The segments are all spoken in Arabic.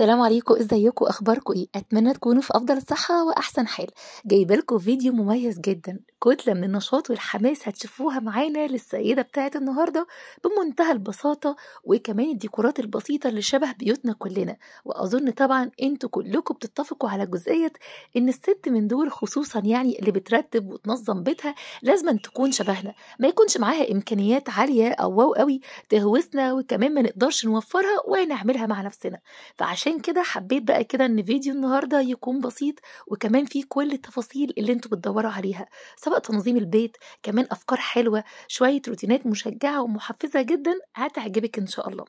السلام عليكم ازيكم اخباركم ايه اتمنى تكونوا في افضل الصحه واحسن حال لكم فيديو مميز جدا كتله من النشاط والحماس هتشوفوها معانا للسيده بتاعه النهارده بمنتهى البساطه وكمان الديكورات البسيطه اللي شبه بيوتنا كلنا واظن طبعا انتوا كلكم بتتفقوا على جزئيه ان الست من دول خصوصا يعني اللي بترتب وتنظم بيتها لازم تكون شبهنا ما يكونش معاها امكانيات عاليه او واو قوي تهوسنا وكمان ما نقدرش نوفرها ونعملها مع نفسنا فعشان عشان كده حبيت بقى كده ان فيديو النهارده يكون بسيط وكمان فيه كل التفاصيل اللي انتوا بتدوروا عليها سواء تنظيم البيت كمان افكار حلوه شويه روتينات مشجعه ومحفزه جدا هتعجبك ان شاء الله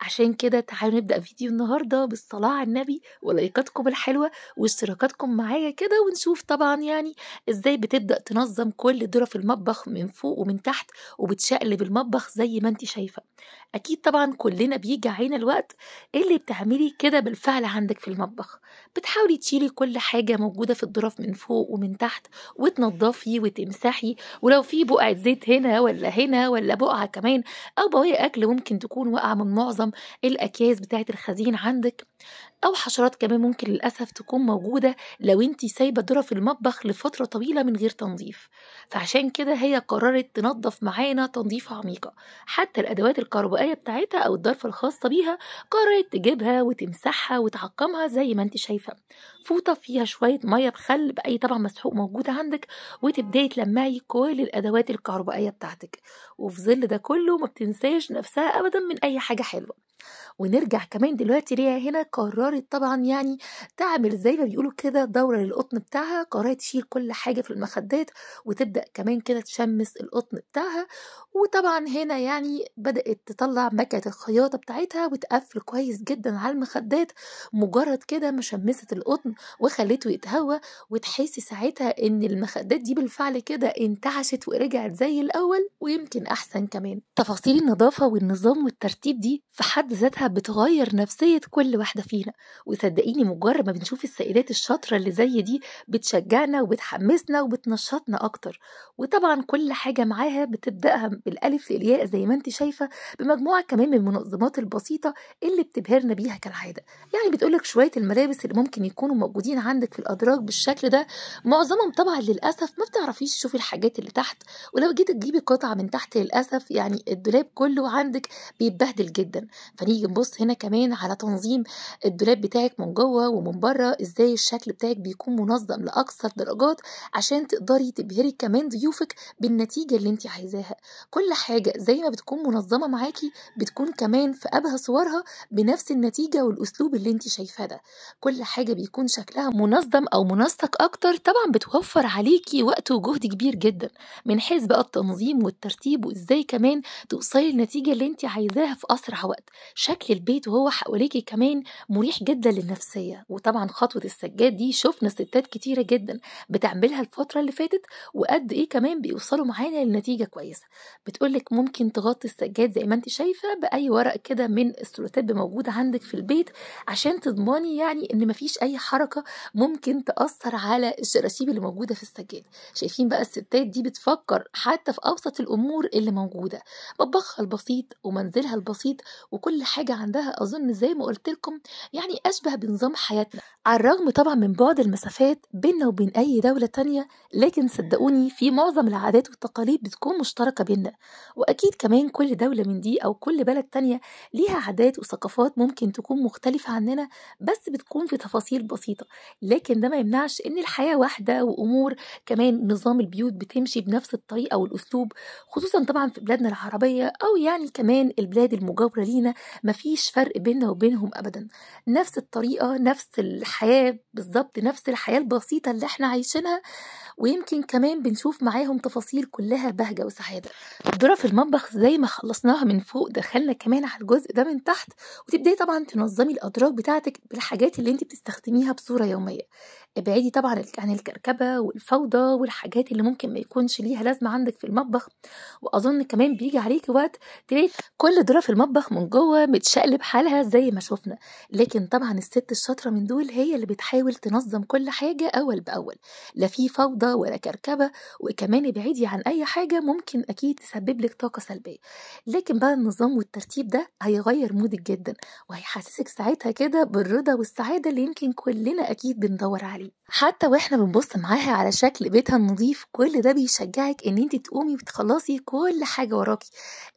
عشان كده تعالوا نبدا فيديو النهارده بالصلاه على النبي ولايكاتكم الحلوه واشتراكاتكم معايا كده ونشوف طبعا يعني ازاي بتبدا تنظم كل ذره في المطبخ من فوق ومن تحت وبتشقلب المطبخ زي ما انت شايفه اكيد طبعا كلنا بيجي علينا الوقت اللي بتعملي كده بالفعل عندك في المطبخ بتحاولي تشيلي كل حاجه موجوده في الظرف من فوق ومن تحت وتنضفي وتمسحي ولو في بقعه زيت هنا ولا هنا ولا بقعه كمان او بواقي اكل ممكن تكون واقعه من معظم الاكياس بتاعه الخزين عندك أو حشرات كمان ممكن للأسف تكون موجودة لو أنت سايبة الذرة في المطبخ لفترة طويلة من غير تنظيف فعشان كده هي قررت تنظف معانا تنظيف عميقة حتى الأدوات الكهربائية بتاعتها أو الظرف الخاصة بيها قررت تجيبها وتمسحها وتعقمها زي ما أنت شايفة فوطة فيها شوية مية بخل بأي طبع مسحوق موجود عندك وتبدأي تلمعي كل الأدوات الكهربائية بتاعتك وفي ظل ده كله ما بتنساش نفسها أبدا من أي حاجة حلوة ونرجع كمان دلوقتي ليها هنا قررت قررت طبعا يعني تعمل زي ما بيقولوا كده دورة للقطن بتاعها قررت تشيل كل حاجة في المخدات وتبدأ كمان كده تشمس القطن بتاعها وطبعا هنا يعني بدأت تطلع مكنة الخياطة بتاعتها وتقفل كويس جدا على المخدات مجرد كده ما شمست القطن وخليته يتهوى وتحسي ساعتها ان المخدات دي بالفعل كده انتعشت ورجعت زي الاول ويمكن احسن كمان تفاصيل النظافة والنظام والترتيب دي في حد ذاتها بتغير نفسية كل واحدة فينا وصدقيني مجرد ما بنشوف السيدات الشاطره اللي زي دي بتشجعنا وبتحمسنا وبتنشطنا اكتر وطبعا كل حاجه معاها بتبداها بالالف للياء زي ما انت شايفه بمجموعه كمان من المنظمات البسيطه اللي بتبهرنا بيها كالعاده يعني بتقولك شويه الملابس اللي ممكن يكونوا موجودين عندك في الادراج بالشكل ده معظمهم طبعا للاسف ما بتعرفيش تشوفي الحاجات اللي تحت ولو جيت تجيبي قطعه من تحت للاسف يعني الدولاب كله عندك بيتبهدل جدا فنيجي نبص هنا كمان على تنظيم الدولاب الدولاب بتاعك من جوه ومن بره ازاي الشكل بتاعك بيكون منظم لاقصى الدرجات عشان تقدري تبهري كمان ضيوفك بالنتيجه اللي انت عايزاها كل حاجه زي ما بتكون منظمه معاكي بتكون كمان في ابهى صورها بنفس النتيجه والاسلوب اللي انت شايفاه ده كل حاجه بيكون شكلها منظم او منسق اكتر طبعا بتوفر عليكي وقت وجهد كبير جدا من حيث بقى التنظيم والترتيب وازاي كمان توصلي للنتيجه اللي انت عايزاها في اسرع وقت شكل البيت وهو حواليكي كمان مريح جدا للنفسيه وطبعا خطوه السجاد دي شفنا ستات كتيره جدا بتعملها الفتره اللي فاتت وقد ايه كمان بيوصلوا معانا لنتيجه كويسه بتقولك ممكن تغطي السجاد زي ما انت شايفه باي ورق كده من السلوتات موجوده عندك في البيت عشان تضمني يعني ان مفيش اي حركه ممكن تاثر على الشراشيب اللي موجوده في السجاد شايفين بقى الستات دي بتفكر حتى في ابسط الامور اللي موجوده مطبخها البسيط ومنزلها البسيط وكل حاجه عندها اظن زي ما قلت لكم يعني يعني أشبه بنظام حياتنا على الرغم طبعا من بعد المسافات بيننا وبين أي دولة تانية لكن صدقوني في معظم العادات والتقاليد بتكون مشتركة بيننا وأكيد كمان كل دولة من دي أو كل بلد تانية ليها عادات وثقافات ممكن تكون مختلفة عننا بس بتكون في تفاصيل بسيطة لكن ده ما يمنعش إن الحياة واحدة وأمور كمان نظام البيوت بتمشي بنفس الطريقة والأسلوب خصوصا طبعا في بلادنا العربية أو يعني كمان البلاد المجاورة لينا مفيش فرق بيننا وبينهم أبدا نفس الطريقه نفس الحياه بالظبط نفس الحياه البسيطه اللي احنا عايشينها ويمكن كمان بنشوف معاهم تفاصيل كلها بهجه وسعاده الدوره في المطبخ زي ما خلصناها من فوق دخلنا كمان على الجزء ده من تحت وتبداي طبعا تنظمي الادراج بتاعتك بالحاجات اللي انت بتستخدميها بصوره يوميه ابعدي طبعا عن الكركبه والفوضى والحاجات اللي ممكن ما يكونش ليها لازمه عندك في المطبخ واظن كمان بيجي عليكي وقت تلاقي كل دوره في المطبخ من جوه متشقلب حالها زي ما شفنا لكن لكن طبعا الست الشاطرة من دول هي اللي بتحاول تنظم كل حاجة أول بأول لا في فوضى ولا كركبة وكمان ابعدي عن أي حاجة ممكن أكيد تسبب لك طاقة سلبية لكن بقى النظام والترتيب ده هيغير مودك جدا وهيحسسك ساعتها كده بالرضا والسعادة اللي يمكن كلنا أكيد بندور عليه حتى واحنا بنبص معاها على شكل بيتها النظيف كل ده بيشجعك ان انت تقومي وتخلصي كل حاجه وراكي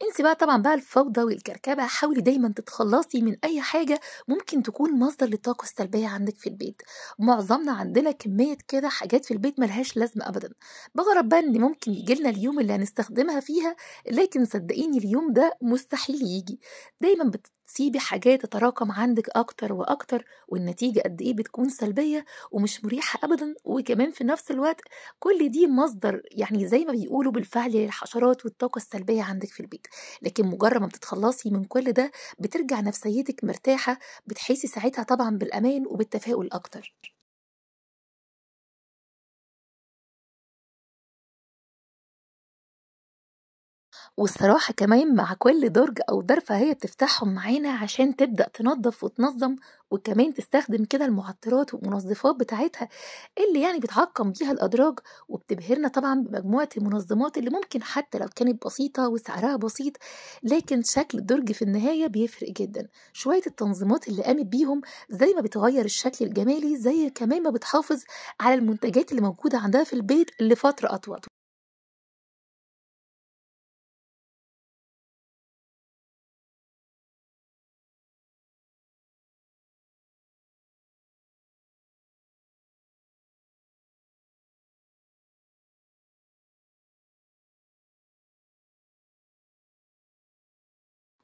انسي بقى طبعا بقى الفوضى والكركبه حاولي دايما تتخلصي من اي حاجه ممكن تكون مصدر للطاقه السلبيه عندك في البيت معظمنا عندنا كميه كده حاجات في البيت ملهاش لازمه ابدا بغرب بقى ان ممكن يجيلنا اليوم اللي هنستخدمها فيها لكن صدقيني اليوم ده مستحيل يجي دايما بت سيبي حاجات تتراكم عندك أكتر وأكتر والنتيجة قد إيه بتكون سلبية ومش مريحة أبدا وكمان في نفس الوقت كل دي مصدر يعني زي ما بيقولوا بالفعل للحشرات والطاقة السلبية عندك في البيت لكن مجرد ما بتتخلصي من كل ده بترجع نفسيتك مرتاحة بتحسي ساعتها طبعا بالأمان وبالتفاؤل أكتر والصراحة كمان مع كل درج أو درفه هي بتفتحهم معانا عشان تبدأ تنظف وتنظم وكمان تستخدم كده المعطرات والمنظفات بتاعتها اللي يعني بتعقم بيها الأدراج وبتبهرنا طبعا بمجموعة المنظمات اللي ممكن حتى لو كانت بسيطة وسعرها بسيط لكن شكل الدرج في النهاية بيفرق جدا شوية التنظيمات اللي قامت بيهم زي ما بتغير الشكل الجمالي زي كمان ما بتحافظ على المنتجات اللي موجودة عندها في البيت لفترة أطول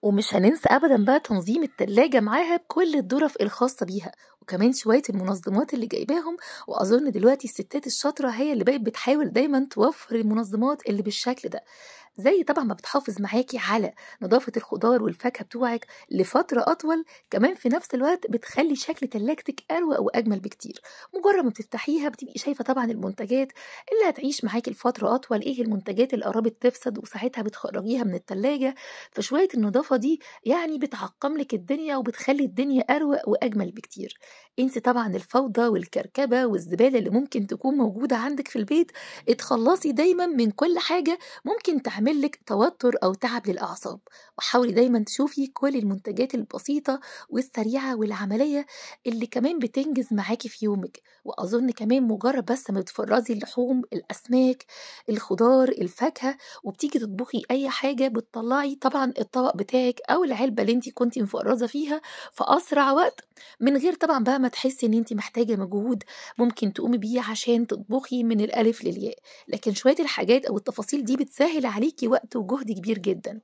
ومش هننسى ابدا بقى تنظيم التلاجة معاها بكل الظرف الخاصة بيها وكمان شوية المنظمات اللي جايباهم واظن دلوقتي الستات الشاطرة هي اللي بقت بتحاول دايما توفر المنظمات اللي بالشكل ده زي طبعا ما بتحافظ معاكي على نظافة الخضار والفاكهة بتوعك لفترة أطول كمان في نفس الوقت بتخلي شكل تلاجتك أروق وأجمل بكتير مجرد ما بتفتحيها بتبقي شايفة طبعا المنتجات اللي هتعيش معاكي لفترة أطول إيه المنتجات اللي قربت تفسد وساعتها بتخرجيها من التلاجة فشوية النظافة دي يعني بتعقم لك الدنيا وبتخلي الدنيا أروق وأجمل بكتير انسي طبعا الفوضى والكركبة والزبالة اللي ممكن تكون موجودة عندك في البيت اتخلصي دايما من كل حاجة ممكن تعمل يعمل لك توتر أو تعب للأعصاب وحاولي دايما تشوفي كل المنتجات البسيطة والسريعة والعملية اللي كمان بتنجز معاكي في يومك وأظن كمان مجرد بس ما بتفرزي اللحوم الأسماك الخضار الفاكهة وبتيجي تطبخي أي حاجة بتطلعي طبعا الطبق بتاعك أو العلبة اللي انت كنت مفرزة فيها في أسرع وقت من غير طبعا بقى ما تحسي ان انت محتاجة مجهود ممكن تقومي بيه عشان تطبخي من الألف للياء لكن شوية الحاجات أو التفاصيل دي بتسهل عليكي عليكي وقت وجهد كبير جدا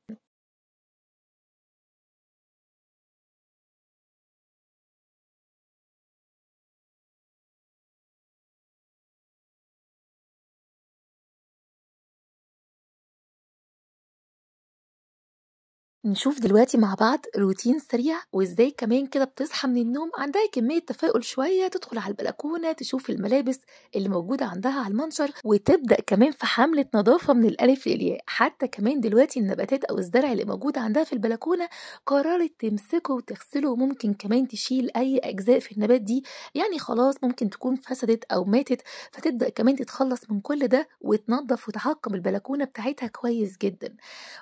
نشوف دلوقتي مع بعض روتين سريع وازاي كمان كده بتصحى من النوم عندها كمية تفاؤل شوية تدخل على البلكونة تشوف الملابس اللي موجودة عندها على المنشر وتبدأ كمان في حملة نظافة من الألف للياء حتى كمان دلوقتي النباتات أو الزرع اللي موجودة عندها في البلكونة قررت تمسكه وتغسله وممكن كمان تشيل أي أجزاء في النبات دي يعني خلاص ممكن تكون فسدت أو ماتت فتبدأ كمان تتخلص من كل ده وتنظف وتعقم البلكونة بتاعتها كويس جدا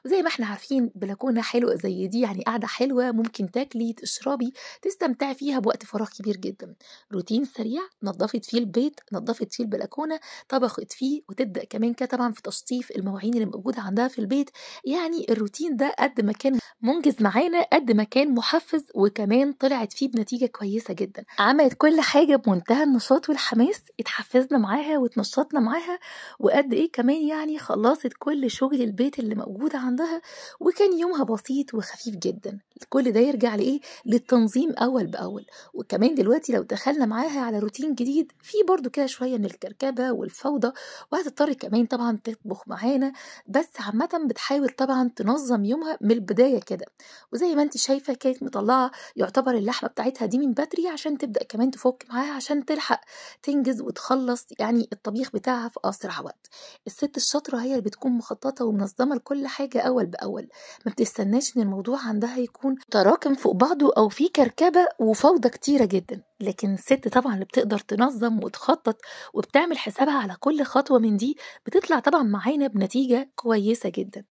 وزي ما احنا عارفين بلكونة حلوة زي دي يعني قعدة حلوة ممكن تاكلي تشربي تستمتعي فيها بوقت فراغ كبير جدا روتين سريع نظفت فيه البيت نظفت فيه البلكونة طبخت فيه وتبدأ كمان كده طبعا في تشطيف المواعين اللي موجودة عندها في البيت يعني الروتين ده قد ما كان منجز معانا قد ما كان محفز وكمان طلعت فيه بنتيجة كويسة جدا عملت كل حاجة بمنتهى النشاط والحماس اتحفزنا معاها واتنشطنا معاها وقد ايه كمان يعني خلصت كل شغل البيت اللي موجود عندها وكان يومها بسيط بسيط وخفيف جدا كل ده يرجع لإيه للتنظيم أول بأول وكمان دلوقتي لو دخلنا معاها على روتين جديد في برضو كده شوية من الكركبة والفوضى وهتضطر كمان طبعا تطبخ معانا بس عامة بتحاول طبعا تنظم يومها من البداية كده وزي ما انت شايفة كانت مطلعة يعتبر اللحمة بتاعتها دي من بدري عشان تبدأ كمان تفك معاها عشان تلحق تنجز وتخلص يعني الطبيخ بتاعها في أسرع وقت الست الشاطرة هي اللي بتكون مخططة ومنظمة لكل حاجة أول بأول ما بتستنى نتمناش ان الموضوع عندها يكون تراكم فوق بعضه او في كركبه وفوضى كتيره جدا لكن الست طبعا اللي بتقدر تنظم وتخطط وبتعمل حسابها على كل خطوه من دي بتطلع طبعا معانا بنتيجه كويسه جدا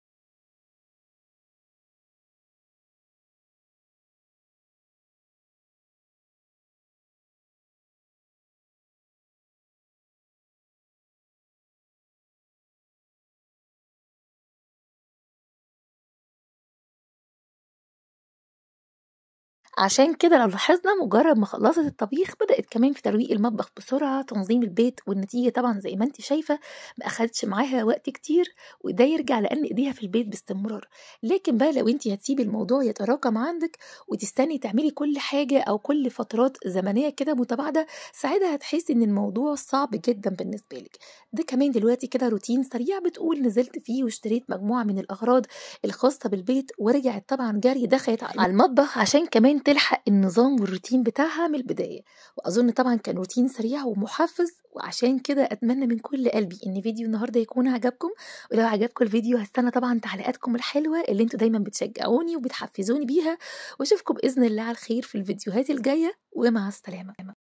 عشان كده لو لاحظنا مجرد ما خلصت الطبيخ بدأت كمان في ترويق المطبخ بسرعة تنظيم البيت والنتيجة طبعا زي ما انت شايفة ما أخدتش معاها وقت كتير وده يرجع لأن إيديها في البيت باستمرار لكن بقى لو انت هتسيبي الموضوع يتراكم عندك وتستني تعملي كل حاجة أو كل فترات زمنية كده متباعدة ساعتها هتحسي إن الموضوع صعب جدا بالنسبة لك ده كمان دلوقتي كده روتين سريع بتقول نزلت فيه واشتريت مجموعة من الأغراض الخاصة بالبيت ورجعت طبعا جري دخلت على المطبخ عشان كمان تلحق النظام والروتين بتاعها من البداية وأظن طبعا كان روتين سريع ومحفز وعشان كده أتمنى من كل قلبي إن فيديو النهاردة يكون عجبكم ولو عجبكم الفيديو هستنى طبعا تعليقاتكم الحلوة اللي انتوا دايما بتشجعوني وبتحفزوني بيها وأشوفكم بإذن الله على الخير في الفيديوهات الجاية ومع السلامة